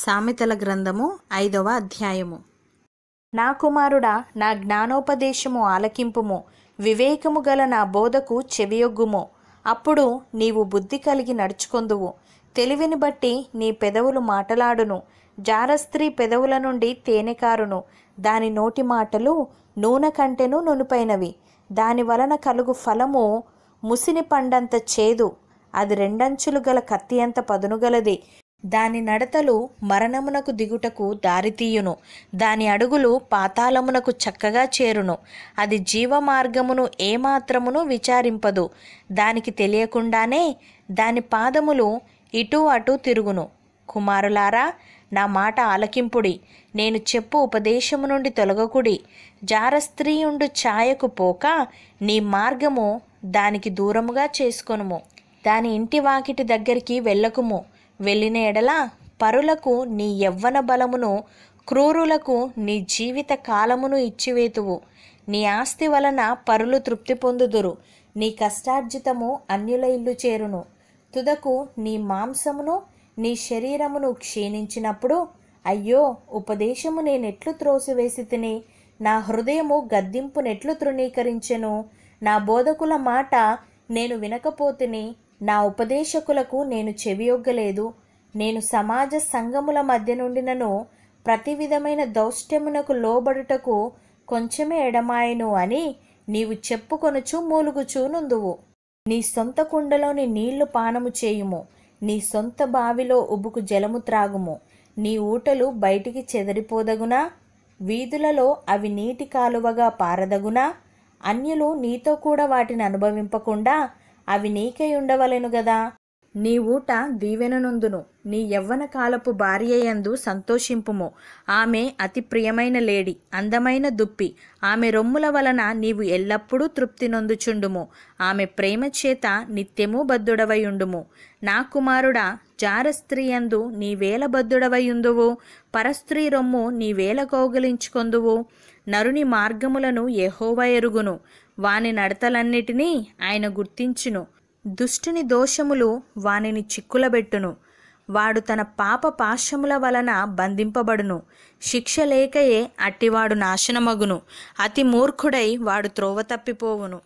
సామెతల గ్రంథము ఐదవ అధ్యాయము నా కుమారుడా నా జ్ఞానోపదేశము ఆలకింపుము వివేకము గల నా బోధకు చెవియొగ్గుము అప్పుడు నీవు బుద్ధి కలిగి నడుచుకొందువు తెలివిని బట్టి నీ పెదవులు మాటలాడును జారస్త్రీ పెదవుల నుండి తేనెకారును దాని నోటి మాటలు నూనె కంటెను నునుపైనవి దాని వలన కలుగు ఫలము ముసిని పండంత చేదు అది రెండంచులు గల కత్తి అంత పదునుగలది దాని నడతలు మరణమునకు దిగుటకు దారితీయును దాని అడుగులు పాతాళమునకు చక్కగా చేరును అది జీవమార్గమును ఏమాత్రమును విచారింపదు దానికి తెలియకుండానే దాని పాదములు ఇటు అటు తిరుగును కుమారులారా నా మాట ఆలకింపుడి నేను చెప్పు ఉపదేశము నుండి తొలగకుడి జారస్త్రీయుండు ఛాయకు పోక నీ మార్గము దానికి దూరముగా చేసుకొనుము దాని ఇంటి వాకిటి దగ్గరికి వెళ్ళకుము వెళ్ళిన ఎడల పరులకు నీ యవ్వన బలమును క్రూరులకు నీ జీవిత కాలమును ఇచ్చివేతువు నీ ఆస్తి వలన పరులు తృప్తి పొందుదురు నీ కష్టార్జితము అన్యుల ఇల్లు చేరును తుదకు నీ మాంసమును నీ శరీరమును క్షీణించినప్పుడు అయ్యో ఉపదేశము నేనెట్లు త్రోసివేసి తిని నా హృదయము గద్దింపునెట్లు తృణీకరించెను నా బోధకుల మాట నేను వినకపోతిని నా ఉపదేశకులకు నేను చెవియొగ్గలేదు నేను సమాజ సంఘముల మధ్య నుండినను ప్రతి విధమైన దౌష్ట్యమునకు లోబడుటకు కొంచెమే ఎడమాయను అని నీవు చెప్పుకొనుచు మూలుగుచూనుందువు నీ సొంత కుండలోని నీళ్లు పానము చేయుము నీ సొంత బావిలో ఉబుకు జలము త్రాగుము నీ ఊటలు బయటికి చెదరిపోదగునా వీధులలో అవి నీటి కాలువగా పారదగునా అన్యులు నీతో కూడా వాటిని అనుభవింపకుండా అవి నీకై ఉండవలెను గదా నీ ఊట దీవెననుందును నీ యవ్వన కాలపు భార్యయందు సంతోషింపుము ఆమె అతి ప్రియమైన లేడి అందమైన దుప్పి ఆమె రొమ్ముల వలన నీవు ఎల్లప్పుడూ తృప్తి నొందుచుండుము ఆమె ప్రేమ చేత నిత్యము బద్ధుడవయుండుము నా కుమారుడా జార స్త్రీయందు నీవేల బద్ధుడవయుందువు పరస్త్రీ రొమ్ము నీవేల కౌగిలించుకొందువు నరుని మార్గములను ఎహోవ ఎరుగును వాని నడతలన్నిటినీ ఆయన గుర్తించును దుష్టుని దోషములు వానిని చిక్కులబెట్టును వాడు తన పాప పాశముల వలన బంధింపబడును శిక్ష లేకయే అట్టివాడు నాశనమగును అతి మూర్ఖుడై వాడు త్రోవ తప్పిపోవును